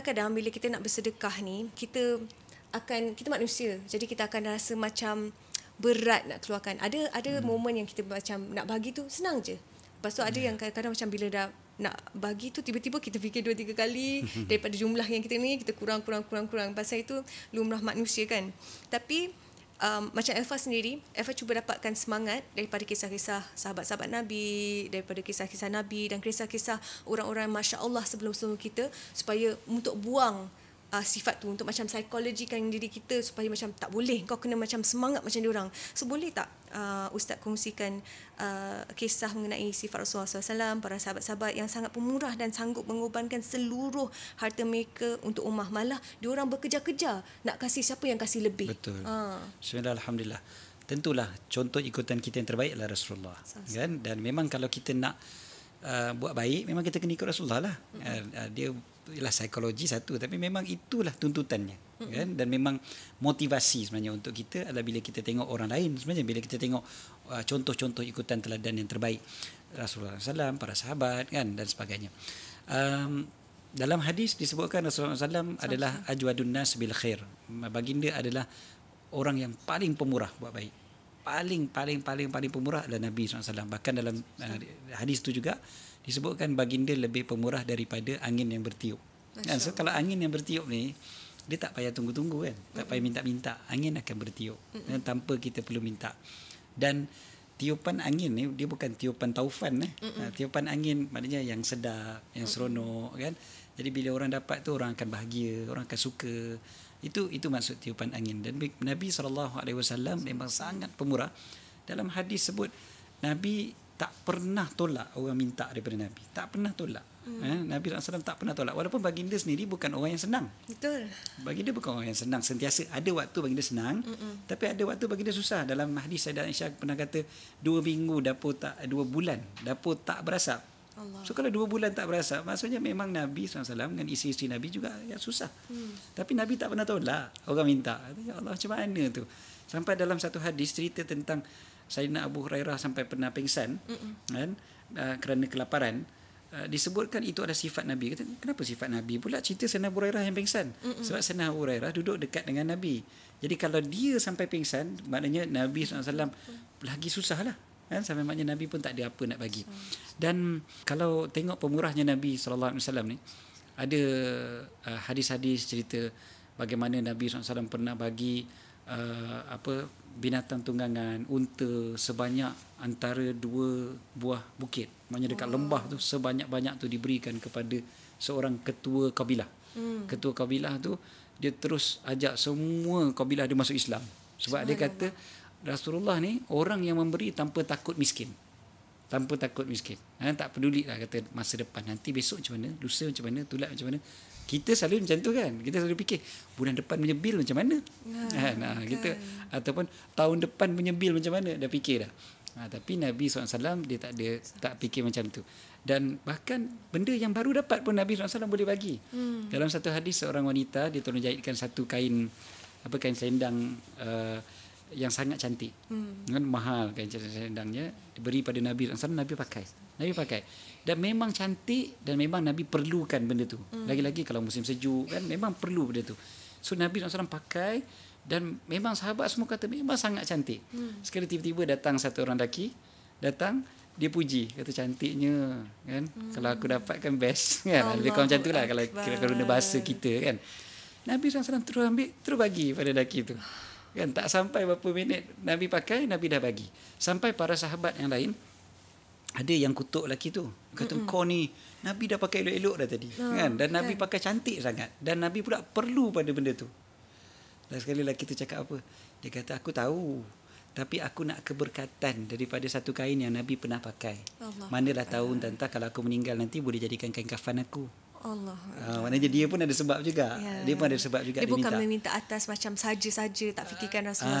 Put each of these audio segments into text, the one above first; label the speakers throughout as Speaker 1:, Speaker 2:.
Speaker 1: kadang-kadang bila kita nak bersedekah ni kita akan kita manusia jadi kita akan rasa macam berat nak keluarkan ada ada hmm. momen yang kita macam nak bagi tu senang je lepas ada yang kadang-kadang macam bila dah nak bagi tu tiba-tiba kita fikir dua tiga kali daripada jumlah yang kita ni kita kurang kurang kurang kurang pasal itu lumrah manusia kan tapi um, macam Alfa sendiri, Alfa cuba dapatkan semangat daripada kisah-kisah sahabat-sahabat Nabi, daripada kisah-kisah Nabi dan kisah-kisah orang-orang Masya Allah sebelum-sebelum kita supaya untuk buang uh, sifat tu untuk macam psikologikan diri kita supaya macam tak boleh kau kena macam semangat macam dia orang. So boleh tak uh, ustaz kongsikan uh, kisah mengenai sifat Rasulullah SAW para sahabat-sahabat yang sangat pemurah dan sanggup mengorbankan seluruh harta mereka untuk ummah malah dia orang bekerja-kerja nak kasih siapa yang kasih lebih. Betul. Ha.
Speaker 2: Bismillah, alhamdulillah. Tentulah contoh ikutan kita yang terbaik adalah Rasulullah. sama Kan? Dan memang kalau kita nak Uh, buat baik memang kita kena ikut Rasulullah lah. Uh, uh, dia Itulah psikologi satu tapi memang itulah tuntutannya mm-hmm. kan dan memang motivasi sebenarnya untuk kita adalah bila kita tengok orang lain sebenarnya bila kita tengok uh, contoh-contoh ikutan teladan yang terbaik Rasulullah SAW para sahabat kan dan sebagainya um, dalam hadis disebutkan Rasulullah SAW adalah ajwadun nas bil khair baginda adalah orang yang paling pemurah buat baik paling paling paling paling pemurah adalah Nabi SAW. Bahkan dalam eh, hadis itu juga disebutkan baginda lebih pemurah daripada angin yang bertiup. Kan? So kalau angin yang bertiup ni dia tak payah tunggu-tunggu kan. Tak payah minta-minta. Angin akan bertiup kan? tanpa kita perlu minta. Dan tiupan angin ni dia bukan tiupan taufan eh. Mm-mm. Ha, tiupan angin maknanya yang sedap, yang seronok kan. Jadi bila orang dapat tu orang akan bahagia, orang akan suka. Itu itu maksud tiupan angin dan Nabi sallallahu alaihi wasallam memang sangat pemurah. Dalam hadis sebut Nabi tak pernah tolak orang minta daripada Nabi. Tak pernah tolak. Hmm. Eh, Nabi Rasulullah tak pernah tolak. Walaupun baginda sendiri bukan orang yang senang. Betul. Baginda bukan orang yang senang. Sentiasa ada waktu baginda senang. Mm-mm. Tapi ada waktu baginda susah. Dalam hadis Sayyidina Aisyah pernah kata, dua minggu dapur tak, dua bulan dapur tak berasap. Allah. So kalau dua bulan tak berasa, Maksudnya memang Nabi SAW Dengan isteri-isteri Nabi juga ya, Susah hmm. Tapi Nabi tak pernah tolak Orang minta Ya Allah macam mana tu Sampai dalam satu hadis Cerita tentang Sayyidina Abu Hurairah Sampai pernah pingsan Mm-mm. kan, uh, Kerana kelaparan uh, Disebutkan itu ada sifat Nabi Kata, Kenapa sifat Nabi pula Cerita Sayyidina Abu Hurairah yang pingsan Mm-mm. Sebab Sayyidina Abu Hurairah Duduk dekat dengan Nabi Jadi kalau dia sampai pingsan Maknanya Nabi SAW Lagi susah lah kan sampai maknya nabi pun tak ada apa nak bagi dan kalau tengok pemurahnya nabi saw ni ada uh, hadis-hadis cerita bagaimana nabi saw pernah bagi uh, apa binatang tunggangan unta sebanyak antara dua buah bukit maknanya dekat wow. lembah tu sebanyak-banyak tu diberikan kepada seorang ketua kabilah hmm. ketua kabilah tu dia terus ajak semua kabilah dia masuk Islam sebab Semuanya. dia kata Rasulullah ni orang yang memberi tanpa takut miskin. Tanpa takut miskin. Ha, tak peduli lah kata masa depan. Nanti besok macam mana? Lusa macam mana? Tulak macam mana? Kita selalu macam tu kan? Kita selalu fikir bulan depan punya bil macam mana? Ya, kan? Ha, ha, nah, kan. kita Ataupun tahun depan punya bil macam mana? Dah fikir dah. Ha, tapi Nabi SAW dia tak ada tak fikir macam tu. Dan bahkan benda yang baru dapat pun Nabi SAW boleh bagi. Hmm. Dalam satu hadis seorang wanita dia tolong jahitkan satu kain apa kain selendang uh, yang sangat cantik hmm. kan mahal kain cerdas selendangnya diberi pada Nabi Rasul Nabi pakai Nabi pakai dan memang cantik dan memang Nabi perlukan benda tu hmm. lagi-lagi kalau musim sejuk kan memang perlu benda tu so Nabi Rasul pakai dan memang sahabat semua kata memang sangat cantik hmm. sekali tiba-tiba datang satu orang daki datang dia puji kata cantiknya kan hmm. kalau aku dapatkan best kan Allah lebih macam itulah kalau kira-kira bahasa kita kan Nabi Rasul terus ambil terus bagi pada daki tu Kan tak sampai berapa minit Nabi pakai, Nabi dah bagi. Sampai para sahabat yang lain ada yang kutuk lelaki tu. Kata kau ni Nabi dah pakai elok-elok dah tadi. Oh, kan dan Nabi kan. pakai cantik sangat dan Nabi pula perlu pada benda tu. Dan sekali lelaki tu cakap apa? Dia kata aku tahu tapi aku nak keberkatan daripada satu kain yang Nabi pernah pakai. Allah. Manalah tahu entah kalau aku meninggal nanti boleh jadikan kain kafan aku. Allah. Ah, Mana jadi dia pun ada sebab juga. Ya. Dia pun ada sebab juga dia, dia minta. Dia bukan
Speaker 1: meminta atas macam saja-saja tak fikirkan ah, Rasulullah ah,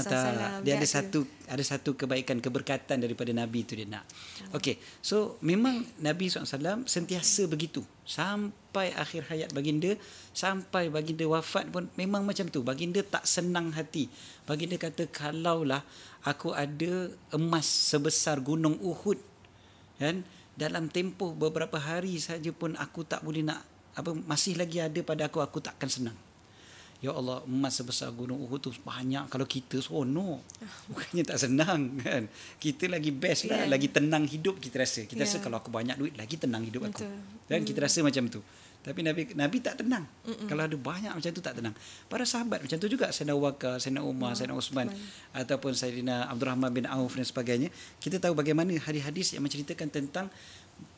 Speaker 1: SAW. Dia, dia ada, ada satu
Speaker 2: ada satu kebaikan keberkatan daripada Nabi itu dia nak. Ya. Okey. So memang Nabi SAW sentiasa begitu sampai akhir hayat baginda sampai baginda wafat pun memang macam tu baginda tak senang hati baginda kata kalaulah aku ada emas sebesar gunung Uhud kan dalam tempoh beberapa hari saja pun aku tak boleh nak apa masih lagi ada pada aku aku takkan senang Ya Allah emas sebesar gunung Uhud tu banyak kalau kita seronok ah. bukannya tak senang kan kita lagi best lah yeah. lagi tenang hidup kita rasa kita yeah. rasa ya. kalau aku banyak duit lagi tenang hidup aku Betul. dan mm. kita hmm. rasa macam tu tapi Nabi Nabi tak tenang Mm-mm. kalau ada banyak macam tu tak tenang para sahabat macam tu juga Sayyidina Waka Sayyidina ah, Umar mm. Sayyidina Osman mm. ataupun Sayyidina Abdul Rahman bin Auf dan sebagainya kita tahu bagaimana hadis-hadis yang menceritakan tentang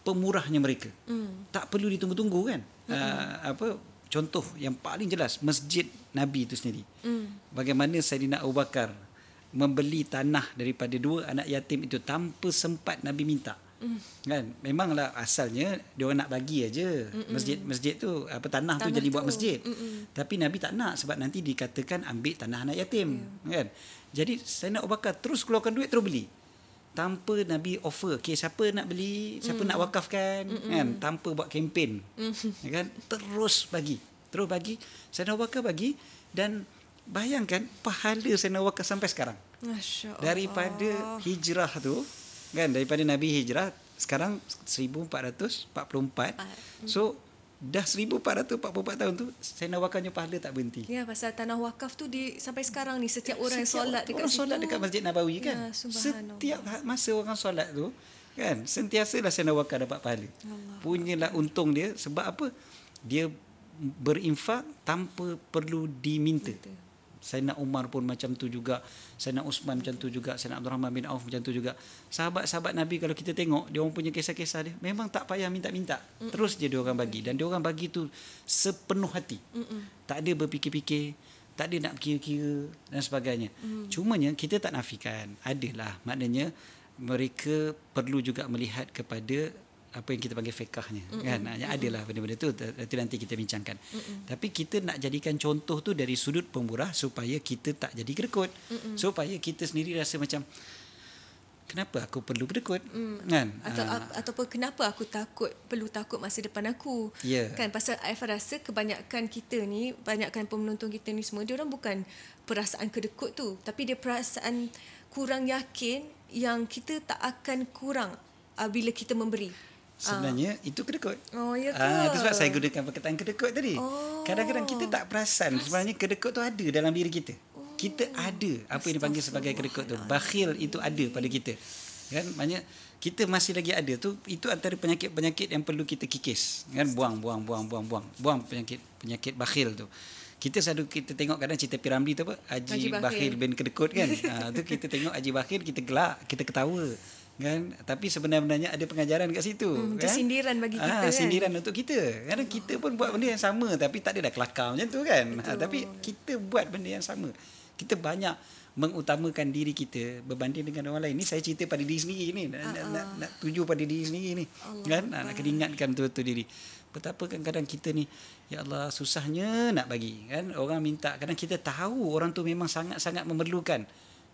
Speaker 2: pemurahnya mereka. Hmm. Tak perlu ditunggu-tunggu kan? Hmm. Uh, apa contoh yang paling jelas masjid Nabi itu sendiri. Hmm. Bagaimana Saidina Abu Bakar membeli tanah daripada dua anak yatim itu tanpa sempat Nabi minta. Hmm. Kan? Memanglah asalnya dia nak bagi aja hmm. masjid masjid tu apa tanah, tanah tu jadi tu. buat masjid. Hmm. Tapi Nabi tak nak sebab nanti dikatakan ambil tanah anak yatim, hmm. kan? Jadi Saidina Abu Bakar terus keluarkan duit terus beli tanpa Nabi offer okay, siapa nak beli siapa mm. nak wakafkan Mm-mm. kan tanpa buat kempen mm. Ya kan terus bagi terus bagi saya nak wakaf bagi dan bayangkan pahala saya nak wakaf sampai sekarang
Speaker 1: Masya Allah.
Speaker 2: hijrah tu kan daripada Nabi hijrah sekarang 1444 so Dah 1444 tahun tu Sena wakafnya pahala tak berhenti
Speaker 1: Ya pasal tanah wakaf tu di, Sampai sekarang ni Setiap orang setiap solat dekat orang situ Orang solat dekat
Speaker 2: Masjid Nabawi ya, kan
Speaker 1: Setiap
Speaker 2: ha- masa orang solat tu kan Sentiasalah Sena wakaf dapat pahala Allah Punyalah Allah. untung dia Sebab apa Dia berinfak Tanpa perlu diminta Minta. Sayyidina Umar pun macam tu juga Sayyidina Usman macam tu juga Sayyidina Abdul Rahman bin Auf macam tu juga Sahabat-sahabat Nabi kalau kita tengok Dia orang punya kisah-kisah dia Memang tak payah minta-minta Terus je dia orang bagi Dan dia orang bagi tu sepenuh hati Tak ada berfikir-fikir Tak ada nak kira-kira dan sebagainya Cumanya kita tak nafikan Adalah maknanya mereka perlu juga melihat kepada apa yang kita panggil fekahnya mm-hmm. kan adalah benda-benda tu nanti nanti kita bincangkan mm-hmm. tapi kita nak jadikan contoh tu dari sudut pemurah supaya kita tak jadi gerekut, mm-hmm. supaya kita sendiri rasa macam kenapa aku perlu gerekut, mm. kan atau Aa. Ah.
Speaker 1: ataupun kenapa aku takut perlu takut masa depan aku yeah. kan pasal Aifa rasa kebanyakan kita ni banyakkan penonton kita ni semua dia orang bukan perasaan gerekut tu tapi dia perasaan kurang yakin yang kita tak akan kurang ah, bila kita memberi Sebenarnya uh. itu kedekut. Oh ya Ah, itu sebab saya gunakan
Speaker 2: perkataan kedekut tadi. Oh. Kadang-kadang kita tak perasan sebenarnya kedekut tu ada dalam diri kita. Oh. Kita ada apa yang dipanggil sebagai kedekut tu. Bakhil itu ada pada kita. Kan? Maknanya kita masih lagi ada tu itu antara penyakit-penyakit yang perlu kita kikis. Kan buang buang buang buang buang. Buang penyakit penyakit bakhil tu. Kita satu kita tengok kadang cerita Piramli tu apa? Haji, Haji Bakhil. bin Kedekut kan. ah, tu kita tengok Haji Bakhil kita gelak, kita ketawa kan tapi sebenarnya ada pengajaran kat situ hmm, kan sindiran
Speaker 1: bagi ah, kita ah, kan sindiran
Speaker 2: untuk kita kan oh. kita pun buat benda yang sama tapi tak adalah kelakar macam tu kan ah, tapi kita buat benda yang sama kita banyak mengutamakan diri kita berbanding dengan orang lain ni saya cerita pada diri sendiri ni nak, nak, ah, nak, ah. nak tuju pada diri sendiri ni Allah kan nak kena tu betul diri betapa kadang-kadang kita ni ya Allah susahnya nak bagi kan orang minta kadang kita tahu orang tu memang sangat-sangat memerlukan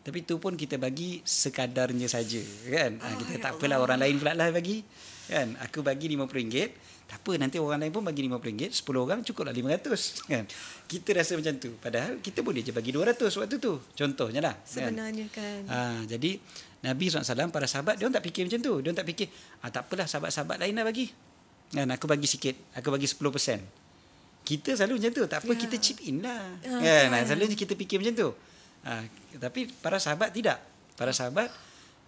Speaker 2: tapi tu pun kita bagi sekadarnya saja kan. Ah, kita ah, ya tak apalah orang lain pula lah bagi. Kan? Aku bagi RM50. Tak apa nanti orang lain pun bagi RM50. 10 orang cukup lah RM500. Kan? Kita rasa macam tu. Padahal kita boleh je bagi RM200 waktu tu. Contohnya lah. Kan?
Speaker 1: Sebenarnya kan. kan.
Speaker 2: Ha, jadi Nabi SAW para sahabat dia tak fikir macam tu. Dia tak fikir ah, tak apalah sahabat-sahabat lain lah bagi. Kan? Aku bagi sikit. Aku bagi 10%. Kita selalu macam tu. Tak apa, ya. kita chip in lah. Ah, kan? Ya, Kan. Selalu kita fikir macam tu. Ha, tapi para sahabat tidak. Para sahabat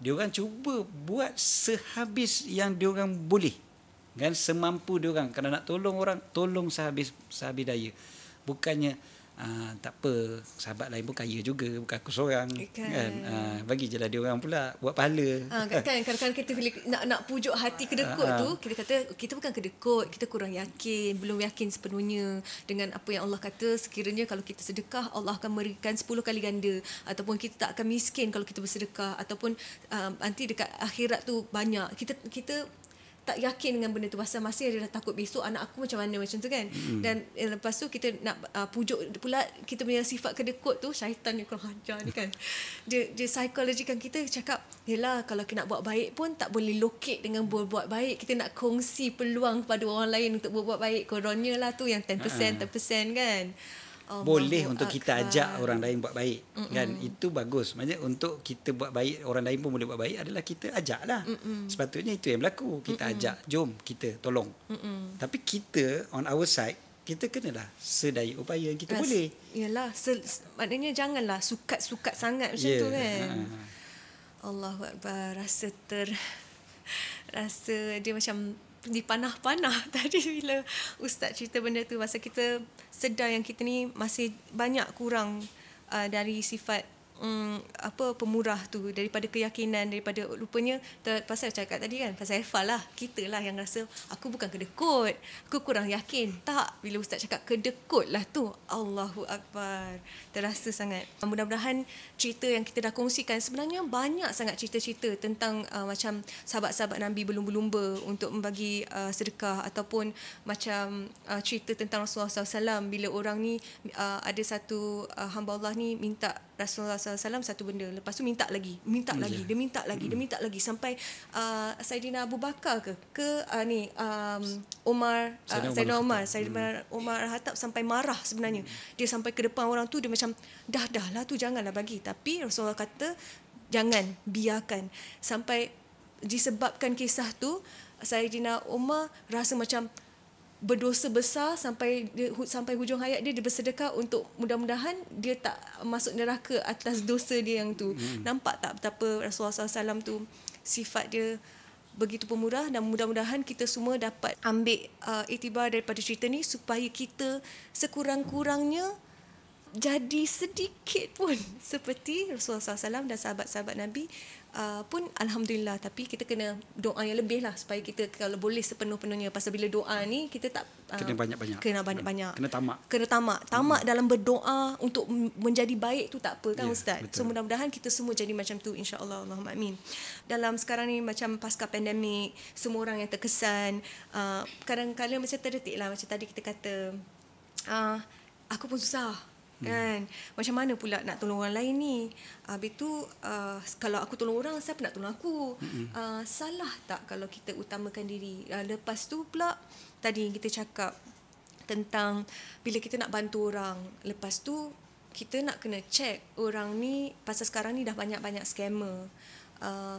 Speaker 2: dia orang cuba buat sehabis yang dia orang boleh. Kan semampu dia orang kalau nak tolong orang, tolong sehabis sehabis daya. Bukannya Uh, ah, tak apa sahabat lain pun kaya juga bukan aku seorang kan, kan? Uh, bagi jelah dia orang pula buat pahala uh, kan
Speaker 1: kadang-kadang kita bila nak nak pujuk hati kedekut uh, tu kita kata kita bukan kedekut kita kurang yakin belum yakin sepenuhnya dengan apa yang Allah kata sekiranya kalau kita sedekah Allah akan memberikan sepuluh kali ganda ataupun kita tak akan miskin kalau kita bersedekah ataupun uh, nanti dekat akhirat tu banyak kita kita tak yakin dengan benda tu pasal masih ada dah takut besok anak aku macam mana macam tu kan mm. dan eh, lepas tu kita nak uh, pujuk pula kita punya sifat kedekut tu syaitan yang kurang ajar ni kan dia, dia psikologikan kita cakap yelah kalau kita nak buat baik pun tak boleh locate dengan buat-buat baik kita nak kongsi peluang kepada orang lain untuk buat-buat baik koronnya lah tu yang 10% uh-huh. 10% kan Allah boleh untuk akbar. kita ajak orang
Speaker 2: lain buat baik kan? Mm-mm. kan itu bagus Maksudnya untuk kita buat baik orang lain pun boleh buat baik adalah kita ajaklah Mm-mm. sepatutnya itu yang berlaku kita Mm-mm. ajak jom kita tolong Mm-mm. tapi kita on our side kita kenalah sedaya upaya yang kita Ras, boleh
Speaker 1: iyalah se- maknanya janganlah sukat-sukat sangat macam yeah. tu kan ha. ha, ha. Allahuakbar rasa ter rasa dia macam dipanah-panah tadi bila ustaz cerita benda tu masa kita sedar yang kita ni masih banyak kurang uh, dari sifat um, apa pemurah tu daripada keyakinan daripada lupanya ter, pasal cakap tadi kan pasal Efal lah kita lah yang rasa aku bukan kedekut aku kurang yakin tak bila ustaz cakap kedekut lah tu Allahu Akbar terasa sangat mudah-mudahan cerita yang kita dah kongsikan sebenarnya banyak sangat cerita-cerita tentang uh, macam sahabat-sahabat Nabi berlumba-lumba untuk membagi uh, sedekah ataupun macam uh, cerita tentang Rasulullah SAW bila orang ni uh, ada satu uh, hamba Allah ni minta Rasulullah SAW satu benda lepas tu minta lagi minta yeah. Hmm, lagi ya. dia minta lagi mm. dia hmm. minta lagi sampai uh, Saidina Abu Bakar ke ke uh, ni um, Umar uh, Saidina Umar Saidina Umar Hatab hmm. sampai marah sebenarnya dia sampai ke depan orang tu dia macam dah dah lah tu janganlah bagi tapi Rasulullah kata jangan biarkan sampai disebabkan kisah tu Saidina Omar rasa macam berdosa besar sampai dia, sampai hujung hayat dia dia bersedekah untuk mudah-mudahan dia tak masuk neraka atas dosa dia yang tu. Hmm. Nampak tak betapa Rasulullah SAW tu sifat dia begitu pemurah dan mudah-mudahan kita semua dapat ambil uh, itibar daripada cerita ni supaya kita sekurang-kurangnya jadi sedikit pun seperti Rasulullah SAW dan sahabat-sahabat Nabi uh, pun alhamdulillah tapi kita kena doa yang lebih lah supaya kita kalau boleh sepenuh-penuhnya pasal bila doa ni kita tak uh, kena banyak-banyak kena banyak-banyak kena tamak kena tamak tamak hmm. dalam berdoa untuk menjadi baik tu tak apa kan yeah, ustaz betul. so mudah-mudahan kita semua jadi macam tu insyaallah Allahumma amin dalam sekarang ni macam pasca pandemik semua orang yang terkesan uh, kadang-kadang macam terdetik lah macam tadi kita kata uh, aku pun susah Hmm. kan macam mana pula nak tolong orang lain ni habis tu uh, kalau aku tolong orang siapa nak tolong aku hmm uh, salah tak kalau kita utamakan diri uh, lepas tu pula tadi kita cakap tentang bila kita nak bantu orang lepas tu kita nak kena check orang ni pasal sekarang ni dah banyak-banyak scammer uh,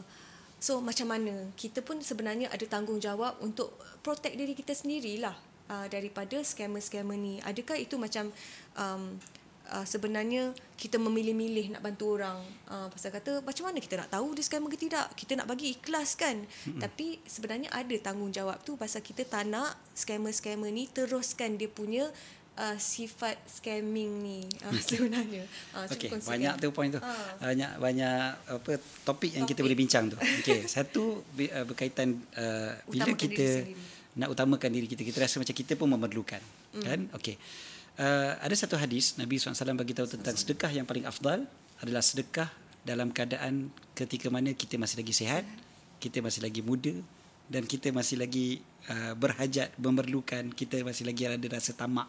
Speaker 1: so macam mana kita pun sebenarnya ada tanggungjawab untuk protect diri kita sendirilah uh, daripada scammer-scammer ni adakah itu macam um, uh, sebenarnya kita memilih-milih nak bantu orang uh, pasal kata macam mana kita nak tahu dia scammer ke tidak kita nak bagi ikhlas kan mm-hmm. tapi sebenarnya ada tanggungjawab tu pasal kita tak nak scammer-scammer ni teruskan dia punya uh, sifat scamming ni uh, sebenarnya uh, okay. banyak tu point tu uh.
Speaker 2: banyak banyak apa topik yang kita boleh bincang tu okey satu berkaitan uh, bila kita nak utamakan diri kita kita rasa macam kita pun memerlukan mm. kan okey uh, ada satu hadis Nabi SAW bagi tahu tentang sedekah yang paling afdal adalah sedekah dalam keadaan ketika mana kita masih lagi sihat, kita masih lagi muda dan kita masih lagi uh, berhajat, memerlukan, kita masih lagi ada rasa tamak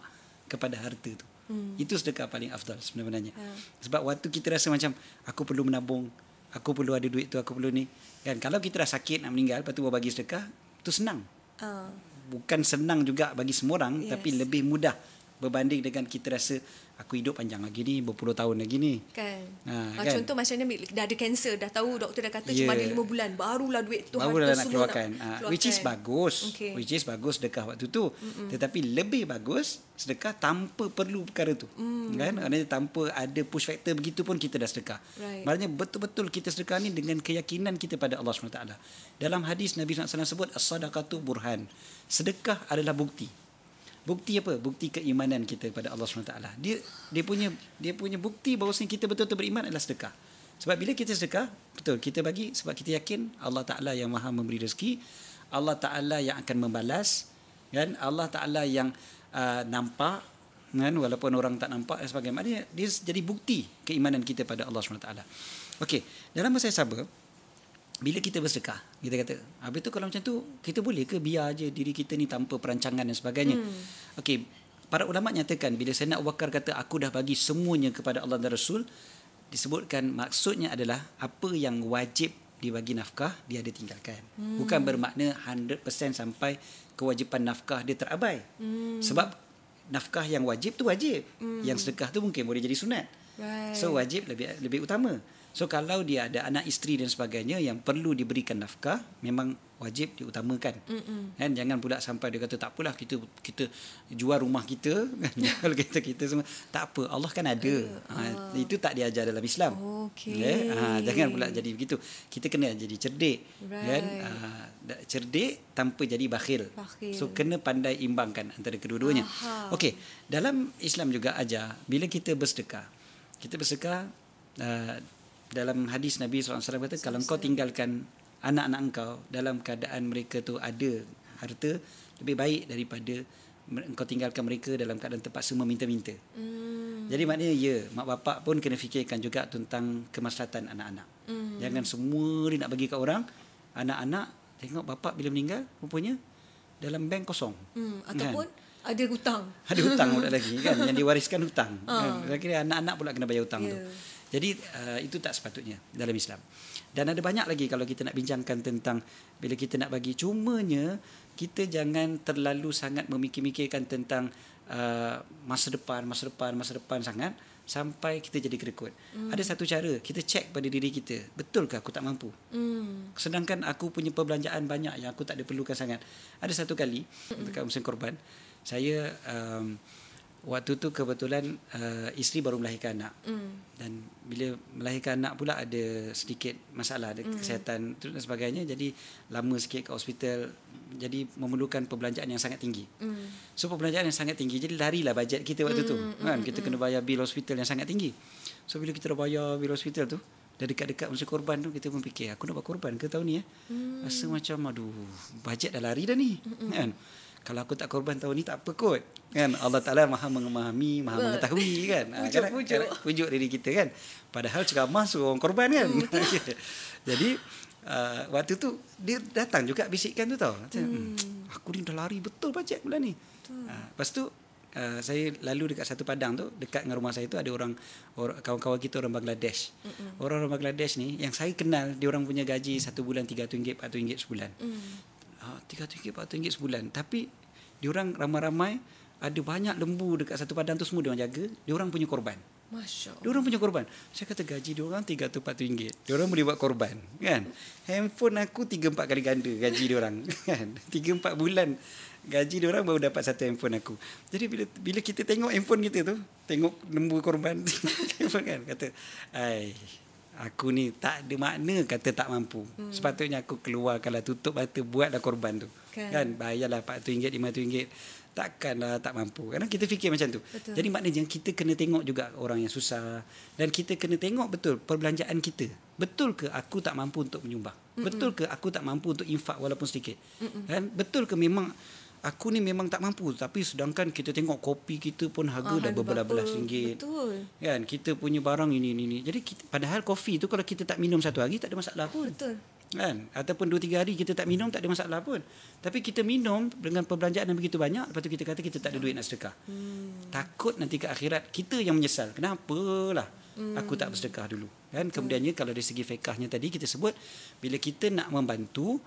Speaker 2: kepada harta tu. Hmm. Itu sedekah paling afdal sebenarnya. Hmm. Sebab waktu kita rasa macam aku perlu menabung, aku perlu ada duit tu, aku perlu ni. Kan kalau kita dah sakit nak meninggal, lepas tu bagi sedekah, tu senang. Oh. Bukan senang juga bagi semua orang yes. tapi lebih mudah berbanding dengan kita rasa aku hidup panjang lagi ni berpuluh tahun lagi ni kan, ha, ah, kan? contoh
Speaker 1: macam ni dah ada kanser dah tahu doktor dah kata yeah. cuma ada 5 ya. bulan barulah duit tu baru dah nak keluarkan nak ha, which is
Speaker 2: bagus okay. which is bagus sedekah waktu tu Mm-mm. tetapi lebih bagus sedekah tanpa perlu perkara tu mm. kan maknanya tanpa ada push factor begitu pun kita dah sedekah right. maknanya betul-betul kita sedekah ni dengan keyakinan kita pada Allah SWT dalam hadis Nabi SAW sebut as-sadaqatu burhan sedekah adalah bukti bukti apa bukti keimanan kita kepada Allah SWT dia dia punya dia punya bukti bahawa kita betul-betul beriman adalah sedekah sebab bila kita sedekah betul kita bagi sebab kita yakin Allah Taala yang Maha memberi rezeki Allah Taala yang akan membalas kan Allah Taala yang uh, nampak kan walaupun orang tak nampak sebagaimana dia, dia jadi bukti keimanan kita pada Allah Subhanahu Wa Taala. Okey, dalam masa yang sabar, bila kita bersedekah kita kata habis tu kalau macam tu kita boleh ke biar aje diri kita ni tanpa perancangan dan sebagainya hmm. okey para ulama nyatakan bila Sayyidina Abu Bakar kata aku dah bagi semuanya kepada Allah dan Rasul disebutkan maksudnya adalah apa yang wajib dibagi nafkah dia ada tinggalkan hmm. bukan bermakna 100% sampai kewajipan nafkah dia terabai
Speaker 1: hmm. sebab
Speaker 2: nafkah yang wajib tu wajib hmm. yang sedekah tu mungkin boleh jadi sunat
Speaker 1: right. so wajib
Speaker 2: lebih lebih utama So kalau dia ada anak isteri dan sebagainya yang perlu diberikan nafkah, memang wajib diutamakan. Mm-mm. Kan jangan pula sampai dia kata tak apalah kita kita jual rumah kita kan ya. kalau kita kita semua tak apa Allah kan ada. Uh, uh. Ha, ah. itu tak diajar dalam Islam.
Speaker 1: Okey. Yeah? Ha, jangan pula
Speaker 2: jadi begitu. Kita kena jadi cerdik. Kan? Right. Kan? Ha, cerdik tanpa jadi bakhil. bakhil. So kena pandai imbangkan antara kedua-duanya. Okey. Dalam Islam juga ajar bila kita bersedekah. Kita bersedekah uh, dalam hadis Nabi SAW kata Sisa. kalau kau tinggalkan anak-anak kau dalam keadaan mereka tu ada harta lebih baik daripada engkau tinggalkan mereka dalam keadaan tempat semua minta
Speaker 1: Mm.
Speaker 2: Jadi maknanya ya mak bapak pun kena fikirkan juga tentang kemaslahatan anak-anak. Mm. Jangan semua ni nak bagi kat orang. Anak-anak tengok bapak bila meninggal rupanya dalam bank kosong.
Speaker 1: Mm. ataupun kan? ada hutang. Ada hutang pula lagi kan yang
Speaker 2: diwariskan hutang. Ha. Kan? Akhirnya anak-anak pula kena bayar hutang yeah. tu. Ya. Jadi uh, itu tak sepatutnya dalam Islam. Dan ada banyak lagi kalau kita nak bincangkan tentang bila kita nak bagi cumanya kita jangan terlalu sangat memikir-mikirkan tentang uh, masa depan, masa depan, masa depan sangat sampai kita jadi kerekut. Mm. Ada satu cara, kita cek pada diri kita, betul ke aku tak mampu?
Speaker 1: Mm.
Speaker 2: Sedangkan aku punya perbelanjaan banyak yang aku tak diperlukan sangat. Ada satu kali, dekat hmm. musim korban, saya um, waktu tu kebetulan uh, isteri baru melahirkan anak mm. dan bila melahirkan anak pula ada sedikit masalah ada mm. kesihatan dan sebagainya jadi lama sikit ke hospital jadi memerlukan perbelanjaan yang sangat tinggi mm. so perbelanjaan yang sangat tinggi jadi larilah bajet kita waktu mm. tu mm. kan hmm, kita mm. kena bayar bil hospital yang sangat tinggi so bila kita dah bayar bil hospital tu dari dekat-dekat masa korban tu kita pun fikir aku nak buat korban ke tahun ni eh mm. rasa macam aduh bajet dah lari dah ni mm. kan kalau aku tak korban tahun ni tak apa kot kan Allah Taala maha memahami maha mengetahui kan pujuk-pujuk ah, kan? kan? diri kita kan padahal juga masuk orang korban kan hmm, jadi uh, waktu tu dia datang juga bisikkan tu tau kata hmm. hmm. aku ni dah lari betul bajet bulan ni uh, lepas tu uh, saya lalu dekat satu padang tu dekat dengan rumah saya tu ada orang, orang kawan-kawan kita orang Bangladesh Mm-mm. orang-orang Bangladesh ni yang saya kenal dia orang punya gaji satu bulan 3 ringgit 4 ringgit sebulan mm. Uh, 3 ringgit sebulan tapi diorang ramai-ramai ada banyak lembu dekat satu padang tu semua diorang jaga, diorang punya korban.
Speaker 1: Masya-Allah. Diorang
Speaker 2: punya korban. Saya kata gaji diorang 300 ringgit. Diorang boleh buat korban, kan? Handphone aku 3 4 kali ganda gaji diorang, kan? 3 4 bulan gaji diorang baru dapat satu handphone aku. Jadi bila bila kita tengok handphone kita tu, tengok lembu korban, kan? Kata, "Ai, aku ni tak ada makna kata tak mampu. Hmm. Sepatutnya aku keluar kalau tutup mata buatlah korban tu. Kan, kan bayarlah RM4, RM5. Takkanlah tak mampu. Kadang kita fikir macam tu. Betul. Jadi maknanya kita kena tengok juga orang yang susah. Dan kita kena tengok betul perbelanjaan kita. Betul ke aku tak mampu untuk menyumbang? Betul ke aku tak mampu untuk infak walaupun sedikit? Kan? Betul ke memang aku ni memang tak mampu tapi sedangkan kita tengok kopi kita pun harga ah, dah berbelah belas ringgit betul kan kita punya barang ini ini, ini. jadi kita, padahal kopi tu kalau kita tak minum satu hari tak ada masalah pun betul kan ataupun dua tiga hari kita tak minum tak ada masalah pun tapi kita minum dengan perbelanjaan yang begitu banyak lepas tu kita kata kita tak ada duit nak sedekah hmm. takut nanti ke akhirat kita yang menyesal kenapalah Hmm. aku tak bersedekah dulu kan kemudiannya hmm. kalau dari segi fekahnya tadi kita sebut bila kita nak membantu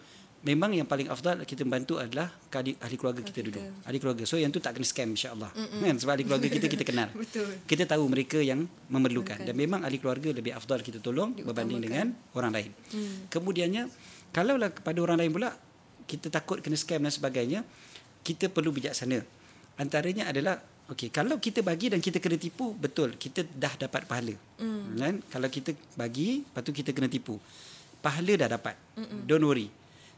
Speaker 2: memang yang paling afdal kita membantu adalah ahli, ahli keluarga kita dulu. Ahli keluarga. So yang tu tak kena scam insya-Allah. Kan sebab ahli keluarga kita kita kenal. Betul. Kita tahu mereka yang memerlukan dan memang ahli keluarga lebih afdal kita tolong Diutamakan. berbanding dengan orang lain. Hmm. Kemudiannya kalaulah kepada orang lain pula kita takut kena scam dan sebagainya, kita perlu bijaksana. Antaranya adalah okay, kalau kita bagi dan kita kena tipu, betul kita dah dapat pahala. Mm. Kan? Kalau kita bagi, lepas tu kita kena tipu. Pahala dah dapat. mm Don't worry.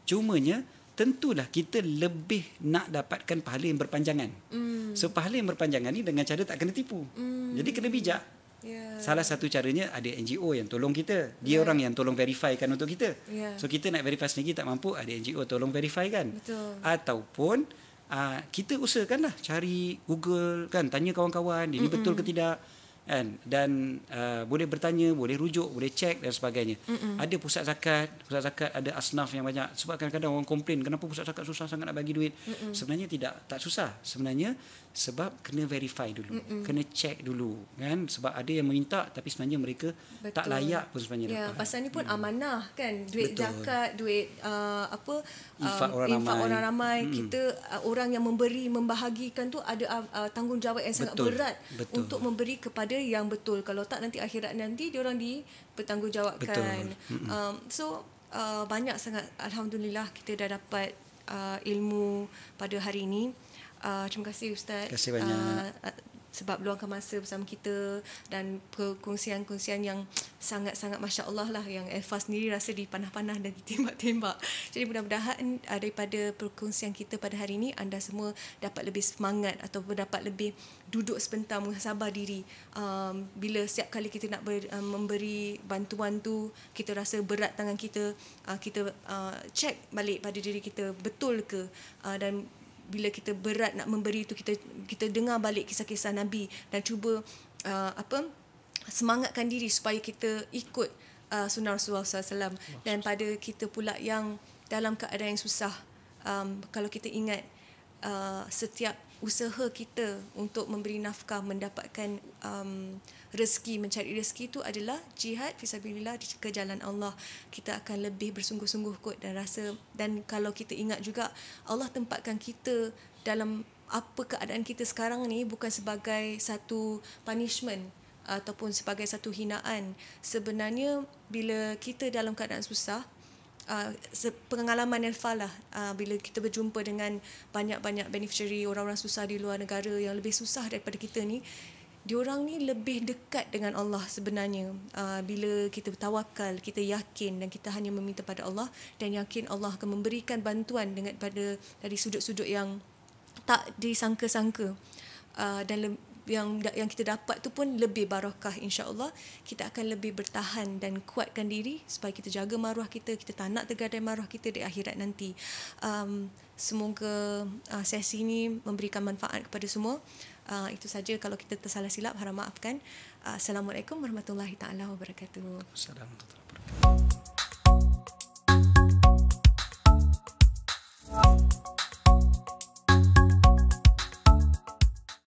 Speaker 2: Cumanya tentulah kita lebih nak dapatkan pahala yang berpanjangan. Mm. So pahala yang berpanjangan ni dengan cara tak kena tipu. Mm. Jadi kena bijak. Yeah. Salah satu caranya ada NGO yang tolong kita. Dia yeah. orang yang tolong verifykan untuk kita. Yeah. So kita nak verify sendiri tak mampu, ada NGO tolong verifykan. Betul. Ataupun uh, kita usahakanlah cari Google kan, tanya kawan-kawan, ini mm-hmm. betul ke tidak kan dan uh, boleh bertanya boleh rujuk boleh cek dan sebagainya Mm-mm. ada pusat zakat pusat zakat ada asnaf yang banyak sebab kadang-kadang orang komplain kenapa pusat zakat susah sangat nak bagi duit Mm-mm. sebenarnya tidak tak susah sebenarnya sebab kena verify dulu Mm-mm. kena check dulu kan sebab ada yang meminta tapi sebenarnya mereka
Speaker 1: Betul. tak layak
Speaker 2: pun sebenarnya yeah, dapat
Speaker 1: pasal ni pun mm. amanah kan duit zakat duit uh, apa um, infak orang infak ramai, orang ramai. Mm. kita uh, orang yang memberi membahagikan tu ada uh, uh, tanggungjawab yang sangat Betul. berat Betul. untuk memberi kepada yang betul kalau tak nanti akhirat nanti dia orang dipertanggungjawabkan hmm. um, so uh, banyak sangat alhamdulillah kita dah dapat uh, ilmu pada hari ini uh, terima kasih ustaz. Terima kasih banyak. Uh, sebab luangkan masa bersama kita dan perkongsian-kongsian yang sangat-sangat masya-Allah lah yang Elfa sendiri rasa dipanah-panah dan ditembak-tembak. Jadi mudah-mudahan uh, daripada perkongsian kita pada hari ini anda semua dapat lebih semangat atau dapat lebih duduk sebentar muhasabah diri. Um, bila setiap kali kita nak ber, um, memberi bantuan tu kita rasa berat tangan kita, uh, kita uh, check balik pada diri kita betul ke uh, dan bila kita berat nak memberi itu kita kita dengar balik kisah-kisah nabi dan cuba uh, apa semangatkan diri supaya kita ikut uh, sunnah Rasulullah SAW dan pada kita pula yang dalam keadaan yang susah um, kalau kita ingat uh, setiap usaha kita untuk memberi nafkah mendapatkan um, rezeki mencari rezeki itu adalah jihad fisabilillah di ke jalan Allah kita akan lebih bersungguh-sungguh kot dan rasa dan kalau kita ingat juga Allah tempatkan kita dalam apa keadaan kita sekarang ni bukan sebagai satu punishment ataupun sebagai satu hinaan sebenarnya bila kita dalam keadaan susah uh, pengalaman Elfa lah uh, bila kita berjumpa dengan banyak-banyak beneficiary orang-orang susah di luar negara yang lebih susah daripada kita ni diorang ni lebih dekat dengan Allah sebenarnya uh, bila kita bertawakal kita yakin dan kita hanya meminta pada Allah dan yakin Allah akan memberikan bantuan dengan pada dari sudut-sudut yang tak disangka-sangka uh, dan yang yang kita dapat tu pun lebih barakah insyaallah kita akan lebih bertahan dan kuatkan diri supaya kita jaga maruah kita kita tak nak tergadai maruah kita di akhirat nanti um, semoga uh, sesi ini memberikan manfaat kepada semua Uh, itu saja kalau kita tersalah silap harap maafkan. Uh, Assalamualaikum warahmatullahi taala wabarakatuh.